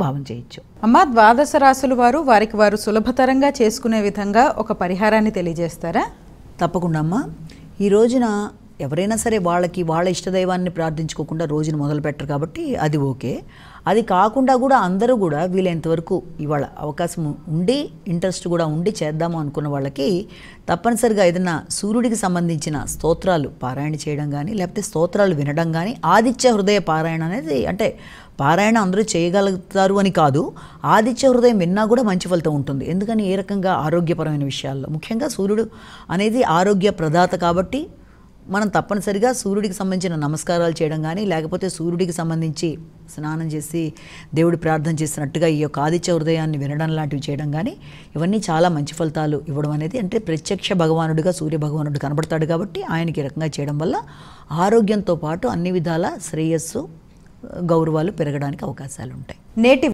భావం చేయొచ్చు అమ్మ ద్వాదశ రాసుల వారు వారికి వారు సులభతరంగా చేసుకునే విధంగా ఒక పరిహారాన్ని తెలియజేస్తారా తప్పకుండా అమ్మ ఈ రోజున ఎవరైనా సరే వాళ్ళకి వాళ్ళ ఇష్టదైవాన్ని ప్రార్థించుకోకుండా రోజును మొదలు పెట్టరు కాబట్టి అది ఓకే అది కాకుండా కూడా అందరూ కూడా వీలైనంతవరకు ఇవాళ అవకాశం ఉండి ఇంట్రెస్ట్ కూడా ఉండి చేద్దాము అనుకున్న వాళ్ళకి తప్పనిసరిగా ఏదైనా సూర్యుడికి సంబంధించిన స్తోత్రాలు పారాయణ చేయడం కానీ లేకపోతే స్తోత్రాలు వినడం కానీ ఆదిత్య హృదయ పారాయణ అనేది అంటే పారాయణ అందరూ చేయగలుగుతారు అని కాదు ఆదిత్య హృదయం విన్నా కూడా మంచి ఫలితం ఉంటుంది ఎందుకని ఏ రకంగా ఆరోగ్యపరమైన విషయాల్లో ముఖ్యంగా సూర్యుడు అనేది ఆరోగ్య ప్రదాత కాబట్టి మనం తప్పనిసరిగా సూర్యుడికి సంబంధించిన నమస్కారాలు చేయడం కానీ లేకపోతే సూర్యుడికి సంబంధించి స్నానం చేసి దేవుడు ప్రార్థన చేసినట్టుగా ఈ యొక్క ఆదిత్య హృదయాన్ని వినడం లాంటివి చేయడం కానీ ఇవన్నీ చాలా మంచి ఫలితాలు ఇవ్వడం అనేది అంటే ప్రత్యక్ష భగవానుడిగా సూర్య భగవానుడు కనబడతాడు కాబట్టి ఆయనకి రకంగా చేయడం వల్ల ఆరోగ్యంతో పాటు అన్ని విధాల శ్రేయస్సు గౌరవాలు పెరగడానికి అవకాశాలు ఉంటాయి నేటి